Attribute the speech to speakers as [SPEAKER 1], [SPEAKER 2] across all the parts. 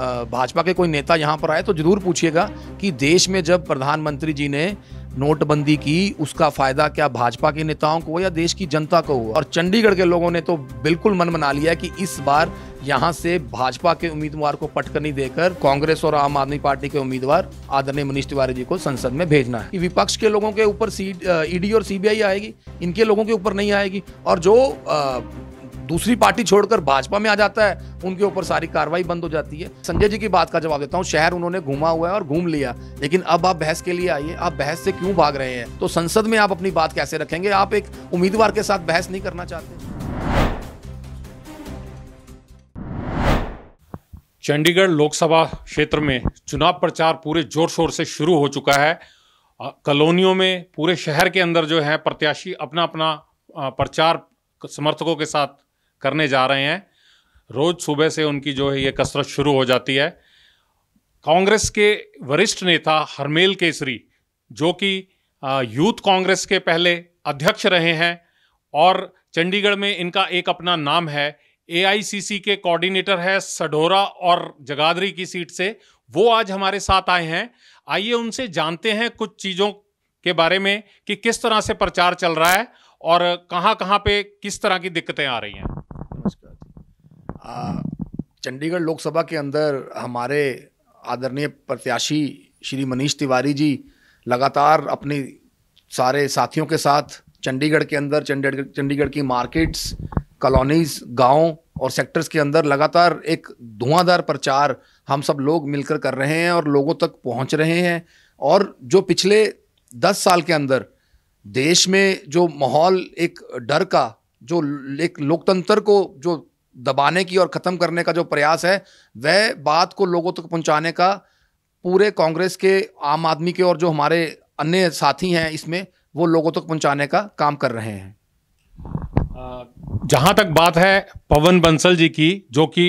[SPEAKER 1] भाजपा के कोई नेता यहाँ पर आए तो जरूर पूछिएगा कि देश में जब प्रधानमंत्री जी ने नोटबंदी की उसका फायदा क्या भाजपा के नेताओं को या देश की जनता को हुआ और चंडीगढ़ के लोगों ने तो बिल्कुल मन मना लिया कि इस बार यहाँ से भाजपा के उम्मीदवार को पटकनी देकर कांग्रेस और आम आदमी पार्टी के उम्मीदवार आदरणीय मनीष तिवारी जी को संसद में भेजना है विपक्ष के लोगों के ऊपर ईडी और सीबीआई आएगी इनके लोगों के ऊपर नहीं आएगी और जो आ, दूसरी पार्टी छोड़कर भाजपा में आ जाता है उनके ऊपर सारी कार्रवाई बंद हो जाती है संजय जी की बात का जवाब देता हूँ शहर उन्होंने घूमा हुआ है और घूम लिया लेकिन अब आप बहस के लिए आइए आप बहस से क्यों भाग रहे हैं तो संसद में आप अपनी बात कैसे रखेंगे आप एक उम्मीदवार के साथ बहस नहीं करना चाहते
[SPEAKER 2] चंडीगढ़ लोकसभा क्षेत्र में चुनाव प्रचार पूरे जोर शोर से शुरू हो चुका है कॉलोनियों में पूरे शहर के अंदर जो है प्रत्याशी अपना अपना प्रचार समर्थकों के साथ करने जा रहे हैं रोज़ सुबह से उनकी जो है ये कसरत शुरू हो जाती है कांग्रेस के वरिष्ठ नेता हरमेल केसरी जो कि यूथ कांग्रेस के पहले अध्यक्ष रहे हैं और चंडीगढ़ में इनका एक अपना नाम है एआईसीसी के कोऑर्डिनेटर है सढोरा और जगाधरी की सीट से वो आज हमारे साथ आए हैं आइए उनसे जानते हैं कुछ चीज़ों के बारे में कि किस तरह से प्रचार चल रहा है और कहाँ कहाँ पे किस तरह की दिक्कतें आ रही हैं
[SPEAKER 1] चंडीगढ़ लोकसभा के अंदर हमारे आदरणीय प्रत्याशी श्री मनीष तिवारी जी लगातार अपने सारे साथियों के साथ चंडीगढ़ के अंदर चंडीगढ़ चंडीगढ़ की मार्केट्स कॉलोनीज गांव और सेक्टर्स के अंदर लगातार एक धुआंधार प्रचार हम सब लोग मिलकर कर रहे हैं और लोगों तक पहुंच रहे हैं और जो पिछले दस साल के अंदर देश में जो माहौल एक डर का जो एक लोकतंत्र को जो दबाने की और ख़त्म करने का जो प्रयास है वह बात को लोगों तक पहुंचाने का पूरे कांग्रेस के आम आदमी के और जो हमारे अन्य साथी हैं इसमें वो लोगों तक पहुंचाने का काम कर रहे हैं
[SPEAKER 2] जहां तक बात है पवन बंसल जी की जो कि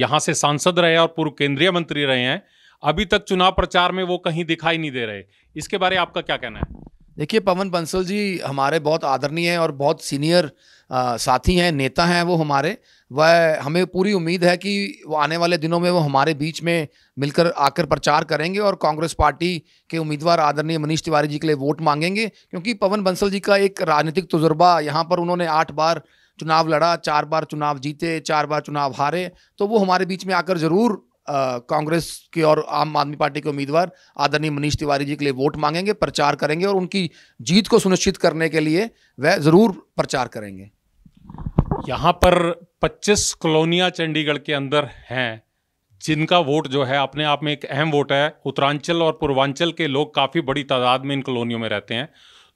[SPEAKER 2] यहां से सांसद रहे और पूर्व केंद्रीय मंत्री रहे हैं अभी तक चुनाव प्रचार में वो कहीं दिखाई नहीं दे रहे इसके बारे आपका क्या कहना है
[SPEAKER 1] देखिए पवन बंसल जी हमारे बहुत आदरणीय हैं और बहुत सीनियर आ, साथी हैं नेता हैं वो हमारे वह हमें पूरी उम्मीद है कि वो आने वाले दिनों में वो हमारे बीच में मिलकर आकर प्रचार करेंगे और कांग्रेस पार्टी के उम्मीदवार आदरणीय मनीष तिवारी जी के लिए वोट मांगेंगे क्योंकि पवन बंसल जी का एक राजनीतिक तजुर्बा यहाँ पर उन्होंने आठ बार चुनाव लड़ा चार बार चुनाव जीते चार बार चुनाव हारे तो वो हमारे बीच में आकर ज़रूर कांग्रेस के और आम आदमी पार्टी के उम्मीदवार आदरणीय मनीष तिवारी जी के लिए वोट मांगेंगे प्रचार करेंगे और उनकी जीत को सुनिश्चित करने के लिए वह ज़रूर प्रचार करेंगे
[SPEAKER 2] यहाँ पर 25 कॉलोनियाँ चंडीगढ़ के अंदर हैं जिनका वोट जो है अपने आप में एक अहम वोट है उत्तरांचल और पूर्वांचल के लोग काफ़ी बड़ी तादाद में इन कॉलोनियों में रहते हैं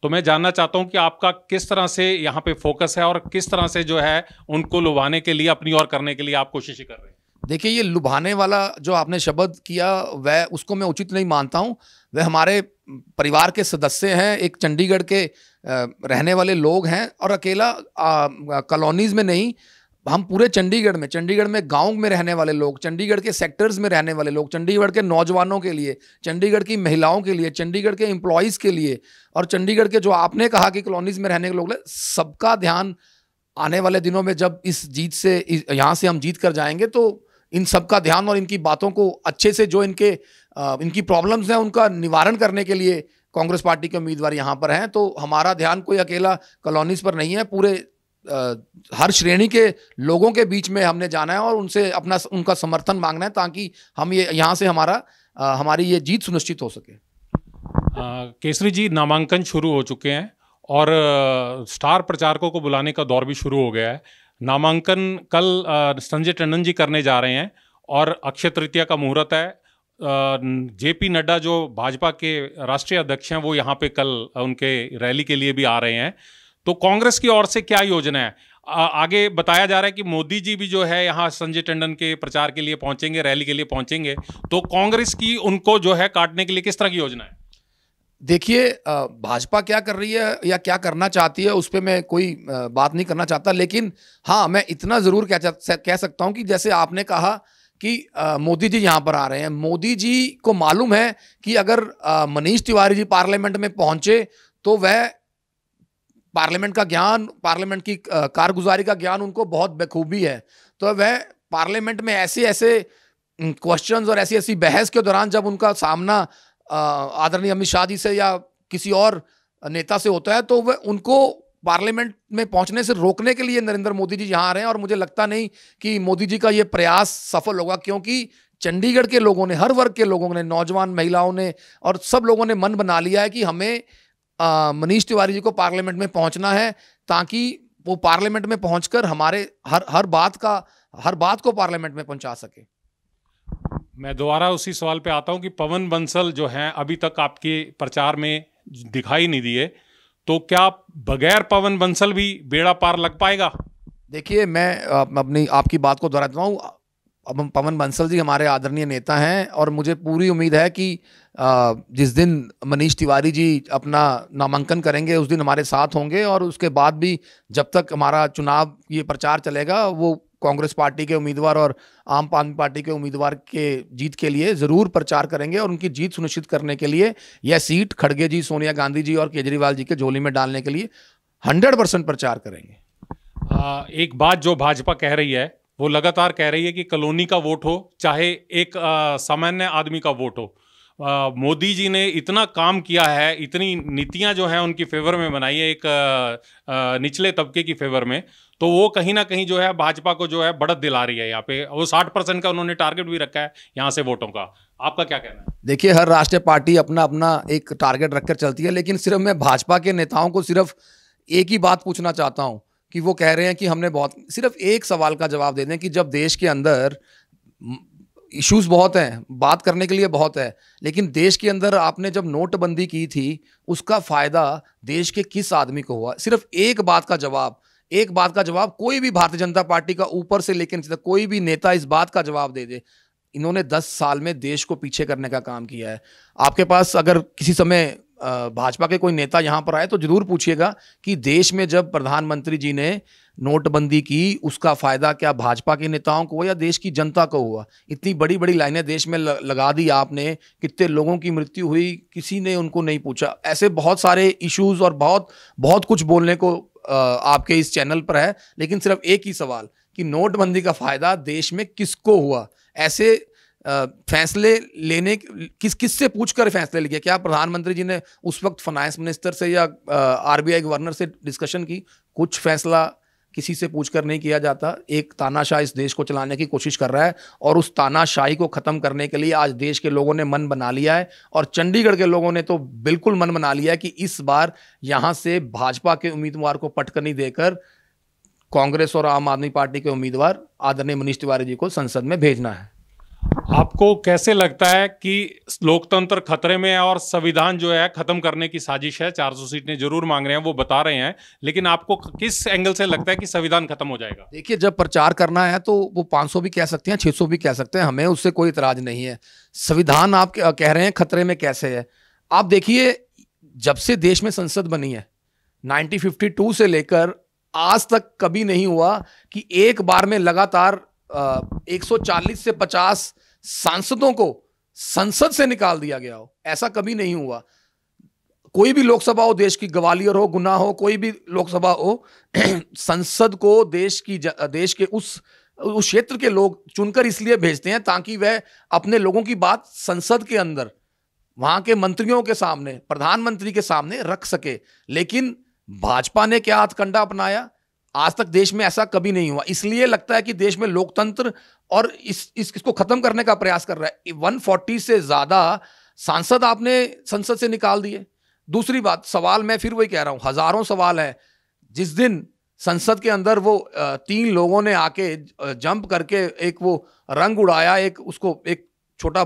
[SPEAKER 2] तो मैं जानना चाहता हूं कि आपका किस तरह से यहाँ पे फोकस है और किस तरह से जो है उनको लुभाने के लिए अपनी और करने के लिए आप कोशिश कर रहे हैं
[SPEAKER 1] देखिए ये लुभाने वाला जो आपने शब्द किया वह उसको मैं उचित नहीं मानता हूँ वह हमारे परिवार के सदस्य हैं एक चंडीगढ़ के रहने वाले लोग हैं और अकेला कॉलोनीज़ में नहीं हम पूरे चंडीगढ़ में चंडीगढ़ में गांव में रहने वाले लोग चंडीगढ़ के सेक्टर्स में रहने वाले लोग चंडीगढ़ के नौजवानों के लिए चंडीगढ़ की महिलाओं के लिए चंडीगढ़ के एम्प्लॉयज़ के लिए और चंडीगढ़ के जो आपने कहा कि कॉलोनीज़ में रहने के लोग सबका ध्यान आने वाले दिनों में जब इस जीत से यहाँ से हम जीत कर जाएंगे तो इन सब का ध्यान और इनकी बातों को अच्छे से जो इनके इनकी प्रॉब्लम्स हैं उनका निवारण करने के लिए कांग्रेस पार्टी के उम्मीदवार यहाँ पर हैं तो हमारा ध्यान कोई अकेला कॉलोनीज पर नहीं है पूरे आ, हर श्रेणी के लोगों के बीच में हमने जाना है और उनसे अपना उनका समर्थन मांगना है ताकि हम ये यहाँ से हमारा आ, हमारी ये जीत सुनिश्चित हो सके
[SPEAKER 2] आ, केसरी जी नामांकन शुरू हो चुके हैं और स्टार प्रचारकों को बुलाने का दौर भी शुरू हो गया है नामांकन कल संजय टंडन जी करने जा रहे हैं और अक्षय तृतीया का मुहूर्त है जे पी नड्डा जो भाजपा के राष्ट्रीय अध्यक्ष हैं वो यहाँ पे कल उनके रैली के लिए भी आ रहे हैं तो कांग्रेस की ओर से क्या योजना है आ, आगे बताया जा रहा है कि मोदी जी भी जो है यहाँ संजय टंडन के प्रचार के लिए पहुँचेंगे रैली के लिए पहुँचेंगे तो कांग्रेस की उनको जो है काटने के लिए किस तरह की योजना है
[SPEAKER 1] देखिए भाजपा क्या कर रही है या क्या करना चाहती है उस पर मैं कोई बात नहीं करना चाहता लेकिन हाँ मैं इतना ज़रूर कह कह सकता हूँ कि जैसे आपने कहा कि मोदी जी यहाँ पर आ रहे हैं मोदी जी को मालूम है कि अगर मनीष तिवारी जी पार्लियामेंट में पहुँचे तो वह पार्लियामेंट का ज्ञान पार्लियामेंट की कारगुजारी का ज्ञान उनको बहुत बखूबी है तो वह पार्लियामेंट में ऐसे ऐसे क्वेश्चंस और ऐसी ऐसी बहस के दौरान जब उनका सामना आदरणीय अमित शाह जी से या किसी और नेता से होता है तो वह उनको पार्लियामेंट में पहुंचने से रोकने के लिए नरेंद्र मोदी जी यहाँ आ रहे हैं और मुझे लगता नहीं कि मोदी जी का ये प्रयास सफल होगा क्योंकि चंडीगढ़ के लोगों ने हर वर्ग के लोगों ने नौजवान महिलाओं ने और सब लोगों ने मन बना लिया है कि हमें मनीष तिवारी जी को पार्लियामेंट में पहुंचना है ताकि वो पार्लियामेंट में पहुंचकर हमारे हर हर बात का हर बात को पार्लियामेंट में पहुंचा सके
[SPEAKER 2] मैं दोबारा उसी सवाल पे आता हूँ कि पवन बंसल जो हैं अभी तक आपके प्रचार में दिखाई नहीं दिए तो क्या बगैर पवन बंसल भी बेड़ा पार लग पाएगा
[SPEAKER 1] देखिए मैं अपनी आपकी बात को दोहराता हूँ अब हम पवन बंसल जी हमारे आदरणीय नेता हैं और मुझे पूरी उम्मीद है कि जिस दिन मनीष तिवारी जी अपना नामांकन करेंगे उस दिन हमारे साथ होंगे और उसके बाद भी जब तक हमारा चुनाव ये प्रचार चलेगा वो कांग्रेस पार्टी के उम्मीदवार और आम आदमी पार्टी के उम्मीदवार के जीत के लिए ज़रूर प्रचार करेंगे और उनकी जीत सुनिश्चित करने के लिए यह सीट खड़गे जी सोनिया गांधी जी और केजरीवाल जी के झोली में डालने के लिए हंड्रेड परसेंट प्रचार करेंगे
[SPEAKER 2] आ, एक बात जो भाजपा कह रही है वो लगातार कह रही है कि कलोनी का वोट हो चाहे एक सामान्य आदमी का वोट हो मोदी जी ने इतना काम किया है इतनी नीतियां जो हैं उनकी फेवर में बनाई है एक आ, निचले तबके की फेवर में तो वो कहीं ना कहीं जो है भाजपा को जो है बढ़त दिला रही है यहाँ पे वो साठ परसेंट का उन्होंने टारगेट भी रखा है
[SPEAKER 1] यहाँ से वोटों का
[SPEAKER 2] आपका क्या कहना है
[SPEAKER 1] देखिए हर राष्ट्रीय पार्टी अपना अपना एक टारगेट रखकर चलती है लेकिन सिर्फ मैं भाजपा के नेताओं को सिर्फ एक ही बात पूछना चाहता हूँ कि वो कह रहे हैं कि हमने बहुत सिर्फ एक सवाल का जवाब दे दें कि जब देश के अंदर इश्यूज बहुत हैं बात करने के लिए बहुत है लेकिन देश के अंदर आपने जब नोटबंदी की थी उसका फायदा देश के किस आदमी को हुआ सिर्फ एक बात का जवाब एक बात का जवाब कोई भी भारतीय जनता पार्टी का ऊपर से लेकिन कोई भी नेता इस बात का जवाब दे दे इन्होंने दस साल में देश को पीछे करने का काम किया है आपके पास अगर किसी समय भाजपा के कोई नेता यहाँ पर आए तो जरूर पूछिएगा कि देश में जब प्रधानमंत्री जी ने नोटबंदी की उसका फायदा क्या भाजपा के नेताओं को हुआ या देश की जनता को हुआ इतनी बड़ी बड़ी लाइनें देश में लगा दी आपने कितने लोगों की मृत्यु हुई किसी ने उनको नहीं पूछा ऐसे बहुत सारे इश्यूज और बहुत बहुत कुछ बोलने को आपके इस चैनल पर है लेकिन सिर्फ एक ही सवाल कि नोटबंदी का फायदा देश में किसको हुआ ऐसे फैसले लेने किस किस से पूछ कर फैसले लिए क्या प्रधानमंत्री जी ने उस वक्त फाइनेंस मिनिस्टर से या आरबीआई गवर्नर से डिस्कशन की कुछ फैसला किसी से पूछ कर नहीं किया जाता एक तानाशाह इस देश को चलाने की कोशिश कर रहा है और उस तानाशाही को ख़त्म करने के लिए आज देश के लोगों ने मन बना लिया है और चंडीगढ़ के लोगों ने तो बिल्कुल मन बना लिया है कि इस बार यहाँ से भाजपा के उम्मीदवार को पटकनी देकर कांग्रेस और आम आदमी पार्टी के उम्मीदवार आदरणीय मनीष तिवारी जी को संसद में भेजना है
[SPEAKER 2] आपको कैसे लगता है कि लोकतंत्र खतरे में है और संविधान जो है खत्म करने की साजिश है चार सौ सीटें जरूर मांग रहे हैं वो बता रहे हैं लेकिन आपको किस एंगल से लगता है कि संविधान खत्म हो जाएगा
[SPEAKER 1] देखिए जब प्रचार करना है तो वो सौ भी कह सकते हैं सौ भी कह सकते हैं हमें उससे कोई इतराज नहीं है संविधान आप कह रहे हैं खतरे में कैसे है आप देखिए जब से देश में संसद बनी है नाइनटीन से लेकर आज तक कभी नहीं हुआ कि एक बार में लगातार एक से पचास सांसदों को संसद से निकाल दिया गया हो ऐसा कभी नहीं हुआ कोई भी लोकसभा हो देश की ग्वालियर हो गुना हो कोई भी लोकसभा हो संसद को देश की देश के उस उस क्षेत्र के लोग चुनकर इसलिए भेजते हैं ताकि वह अपने लोगों की बात संसद के अंदर वहां के मंत्रियों के सामने प्रधानमंत्री के सामने रख सके लेकिन भाजपा ने क्या हथकंडा अपनाया आज तक देश में ऐसा कभी नहीं हुआ इसलिए लगता है कि देश में लोकतंत्र और इस, इस इसको खत्म करने का प्रयास कर रहा है 140 से ज्यादा सांसद आपने संसद से निकाल दिए दूसरी बात सवाल मैं फिर वही कह रहा हूं हजारों सवाल है जिस दिन संसद के अंदर वो तीन लोगों ने आके जंप करके एक वो रंग उड़ाया एक उसको एक छोटा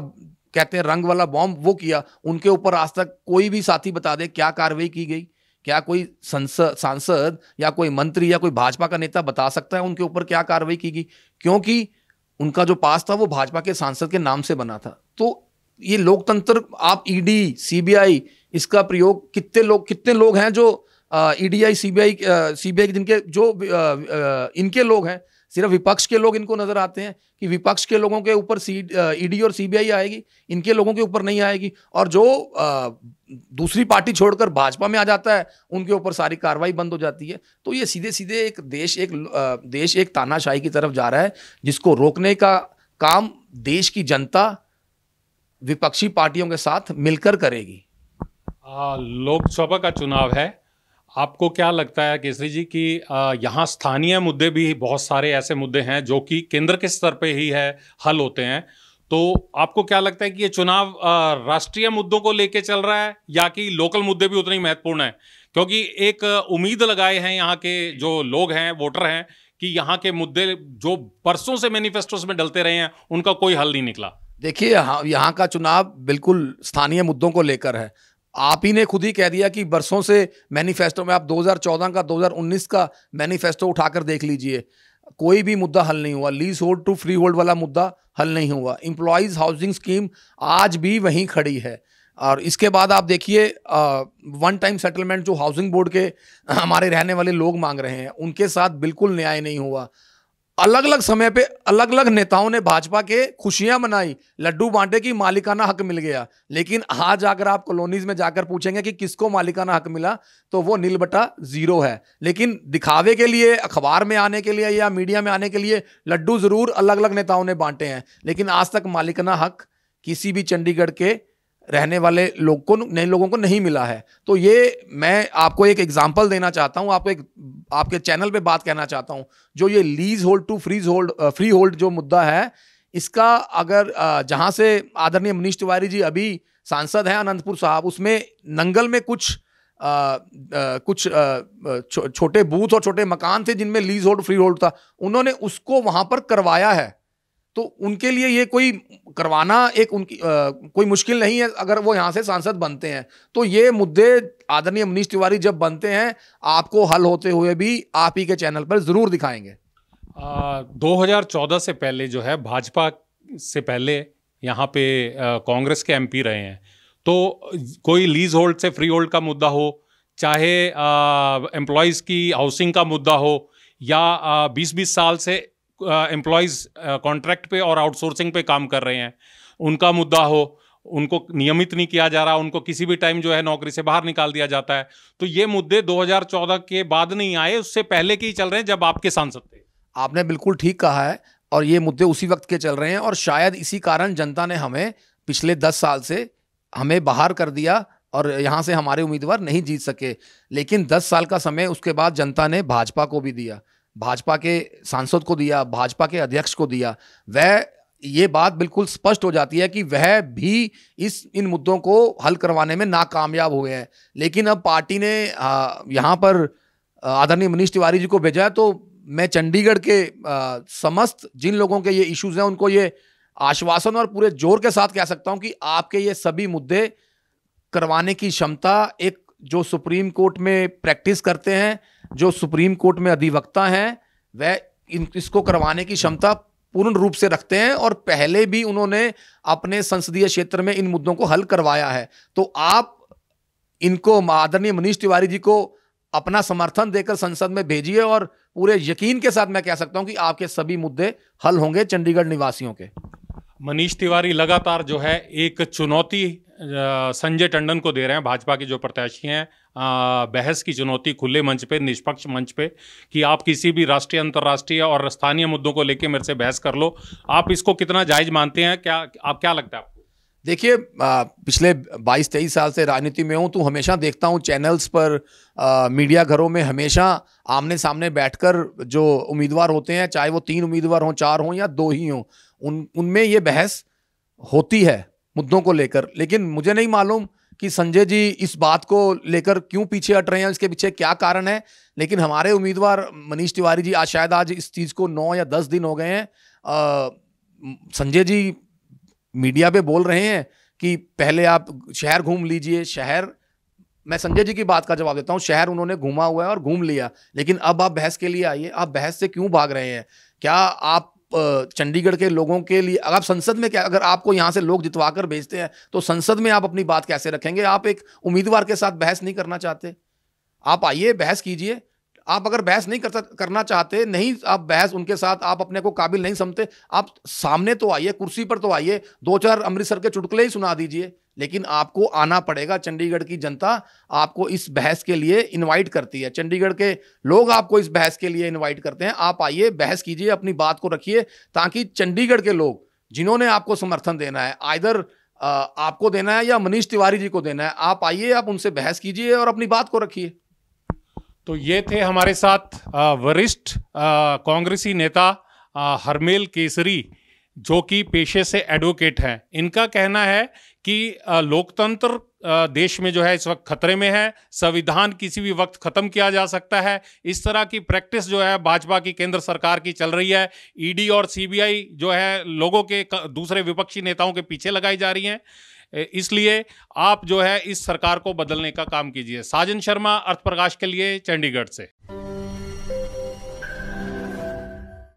[SPEAKER 1] कहते हैं रंग वाला बॉम्ब वो किया उनके ऊपर आज तक कोई भी साथी बता दे क्या कार्रवाई की गई क्या कोई संसद सांसद या कोई मंत्री या कोई भाजपा का नेता बता सकता है उनके ऊपर क्या कार्रवाई की गई क्योंकि उनका जो पास था वो भाजपा के सांसद के नाम से बना था तो ये लोकतंत्र आप ईडी e सीबीआई इसका प्रयोग कितने लोग कितने लोग हैं जो ईडीआई सीबीआई सीबीआई जिनके जो आ, आ, इनके लोग हैं सिर्फ विपक्ष के लोग इनको नजर आते हैं कि विपक्ष के लोगों के ऊपर सी ईडी e और सीबीआई आएगी इनके लोगों के ऊपर नहीं आएगी और जो आ, दूसरी पार्टी छोड़कर भाजपा में आ जाता है उनके ऊपर सारी कार्रवाई बंद हो जाती है तो ये सीधे सीधे एक देश एक देश एक तानाशाही की तरफ जा रहा है जिसको रोकने का काम देश की जनता विपक्षी पार्टियों के साथ मिलकर करेगी
[SPEAKER 2] लोकसभा का चुनाव है आपको क्या लगता है केसरी जी कि यहाँ स्थानीय मुद्दे भी बहुत सारे ऐसे मुद्दे हैं जो कि केंद्र के स्तर पे ही है हल होते हैं तो आपको क्या लगता है कि ये चुनाव राष्ट्रीय मुद्दों को लेके चल रहा है या कि लोकल मुद्दे भी उतने ही महत्वपूर्ण हैं क्योंकि एक उम्मीद लगाए हैं यहाँ के जो लोग हैं वोटर हैं कि यहाँ के मुद्दे जो बरसों से मैनिफेस्टोस में डलते रहे हैं उनका कोई हल नहीं निकला
[SPEAKER 1] देखिए यहाँ का चुनाव बिल्कुल स्थानीय मुद्दों को लेकर है आप ही ने खुद ही कह दिया कि बरसों से मैनिफेस्टो में आप 2014 का 2019 का मैनिफेस्टो उठाकर देख लीजिए कोई भी मुद्दा हल नहीं हुआ lease hold to free hold वाला मुद्दा हल नहीं हुआ इम्प्लॉयज़ हाउसिंग स्कीम आज भी वहीं खड़ी है और इसके बाद आप देखिए वन टाइम सेटलमेंट जो हाउसिंग बोर्ड के हमारे रहने वाले लोग मांग रहे हैं उनके साथ बिल्कुल न्याय नहीं हुआ अलग अलग समय पे अलग अलग नेताओं ने भाजपा के खुशियां मनाई लड्डू बांटे की मालिकाना हक मिल गया लेकिन आज अगर आप कॉलोनीज में जाकर पूछेंगे कि किसको मालिकाना हक मिला तो वो नील बटा जीरो है लेकिन दिखावे के लिए अखबार में आने के लिए या मीडिया में आने के लिए लड्डू जरूर अलग अलग नेताओं ने बांटे हैं लेकिन आज तक मालिकाना हक किसी भी चंडीगढ़ के रहने वाले लोग को नए लोगों को नहीं मिला है तो ये मैं आपको एक एग्जाम्पल देना चाहता हूँ आपको एक आपके चैनल पे बात कहना चाहता हूँ जो ये lease hold to freeze hold free hold जो मुद्दा है इसका अगर जहाँ से आदरणीय मनीष तिवारी जी अभी सांसद हैं अनंतपुर साहब उसमें नंगल में कुछ आ, आ, कुछ आ, छो, छोटे बूथ और छोटे मकान थे जिनमें लीज होल्ड फ्री होल्ड था उन्होंने उसको वहाँ पर करवाया है तो उनके लिए ये कोई करवाना एक उनकी आ, कोई मुश्किल नहीं है अगर वो यहाँ से सांसद बनते हैं तो ये मुद्दे आदरणीय मनीष तिवारी जब बनते हैं आपको हल होते हुए भी आप ही के चैनल पर ज़रूर दिखाएंगे
[SPEAKER 2] आ, 2014 से पहले जो है भाजपा से पहले यहाँ पे कांग्रेस के एमपी रहे हैं तो कोई लीज होल्ड से फ्री होल्ड का मुद्दा हो चाहे एम्प्लॉयज़ की हाउसिंग का मुद्दा हो या बीस बीस साल से एम्प्लॉयज़ कॉन्ट्रैक्ट पे और आउटसोर्सिंग पे काम कर रहे हैं उनका मुद्दा हो उनको नियमित नहीं किया जा रहा उनको किसी भी टाइम जो है नौकरी से बाहर निकाल दिया जाता है तो ये मुद्दे 2014 के बाद नहीं आए उससे पहले के ही चल रहे हैं जब आपके सांसद
[SPEAKER 1] थे आपने बिल्कुल ठीक कहा है और ये मुद्दे उसी वक्त के चल रहे हैं और शायद इसी कारण जनता ने हमें पिछले दस साल से हमें बाहर कर दिया और यहाँ से हमारे उम्मीदवार नहीं जीत सके लेकिन दस साल का समय उसके बाद जनता ने भाजपा को भी दिया भाजपा के सांसद को दिया भाजपा के अध्यक्ष को दिया वह ये बात बिल्कुल स्पष्ट हो जाती है कि वह भी इस इन मुद्दों को हल करवाने में नाकामयाब हुए हैं लेकिन अब पार्टी ने यहाँ पर आदरणीय मनीष तिवारी जी को भेजा है तो मैं चंडीगढ़ के समस्त जिन लोगों के ये इश्यूज हैं उनको ये आश्वासन और पूरे जोर के साथ कह सकता हूँ कि आपके ये सभी मुद्दे करवाने की क्षमता एक जो सुप्रीम कोर्ट में प्रैक्टिस करते हैं जो सुप्रीम कोर्ट में अधिवक्ता हैं वह इन इसको करवाने की क्षमता पूर्ण रूप से रखते हैं और पहले भी उन्होंने अपने संसदीय क्षेत्र में इन मुद्दों को हल करवाया है तो आप इनको आदरणीय मनीष तिवारी जी को अपना समर्थन देकर संसद में भेजिए और पूरे यकीन के साथ मैं कह सकता हूं कि आपके सभी मुद्दे हल होंगे चंडीगढ़ निवासियों के
[SPEAKER 2] मनीष तिवारी लगातार जो है एक चुनौती संजय टंडन को दे रहे हैं भाजपा के जो प्रत्याशी हैं बहस की चुनौती खुले मंच पे निष्पक्ष मंच पे कि आप किसी भी राष्ट्रीय अंतर्राष्ट्रीय और स्थानीय मुद्दों को लेकर मेरे से बहस कर लो आप इसको कितना जायज मानते हैं क्या आप क्या लगता है आपको
[SPEAKER 1] देखिए पिछले 22-23 साल से राजनीति में हूँ तो हमेशा देखता हूँ चैनल्स पर आ, मीडिया घरों में हमेशा आमने सामने बैठकर जो उम्मीदवार होते हैं चाहे वो तीन उम्मीदवार हों चार हों या दो ही हों उन उनमें ये बहस होती है मुद्दों को लेकर लेकिन मुझे नहीं मालूम कि संजय जी इस बात को लेकर क्यों पीछे हट रहे हैं इसके पीछे क्या कारण है लेकिन हमारे उम्मीदवार मनीष तिवारी जी आज शायद आज इस चीज़ को नौ या दस दिन हो गए हैं संजय जी मीडिया पे बोल रहे हैं कि पहले आप शहर घूम लीजिए शहर मैं संजय जी की बात का जवाब देता हूँ शहर उन्होंने घूमा हुआ है और घूम लिया लेकिन अब आप बहस के लिए आइए आप बहस से क्यों भाग रहे हैं क्या आप चंडीगढ़ के लोगों के लिए अगर आप संसद में क्या अगर आपको यहाँ से लोग जितवा कर भेजते हैं तो संसद में आप अपनी बात कैसे रखेंगे आप एक उम्मीदवार के साथ बहस नहीं करना चाहते आप आइए बहस कीजिए आप अगर बहस नहीं कर करना चाहते नहीं आप बहस उनके साथ आप अपने को काबिल नहीं समझते आप सामने तो आइए कुर्सी पर तो आइए दो चार अमृतसर के चुटकुले ही सुना दीजिए लेकिन आपको आना पड़ेगा चंडीगढ़ की जनता आपको इस बहस के लिए इनवाइट करती है चंडीगढ़ के लोग आपको इस बहस के लिए इनवाइट करते हैं आप आइए बहस कीजिए अपनी बात को रखिए ताकि चंडीगढ़ के लोग जिन्होंने आपको समर्थन देना है आइधर आपको देना है या मनीष तिवारी जी को देना है आप आइए आप उनसे बहस कीजिए और अपनी बात को रखिए
[SPEAKER 2] तो ये थे हमारे साथ वरिष्ठ कांग्रेसी नेता हरमेल केसरी जो कि पेशे से एडवोकेट हैं इनका कहना है कि लोकतंत्र देश में जो है इस वक्त खतरे में है संविधान किसी भी वक्त ख़त्म किया जा सकता है इस तरह की प्रैक्टिस जो है भाजपा की केंद्र सरकार की चल रही है ईडी e और सीबीआई जो है लोगों के दूसरे विपक्षी नेताओं के पीछे लगाई जा रही हैं इसलिए आप जो है इस सरकार को बदलने का काम कीजिए साजन शर्मा अर्थ प्रकाश के लिए चंडीगढ़ से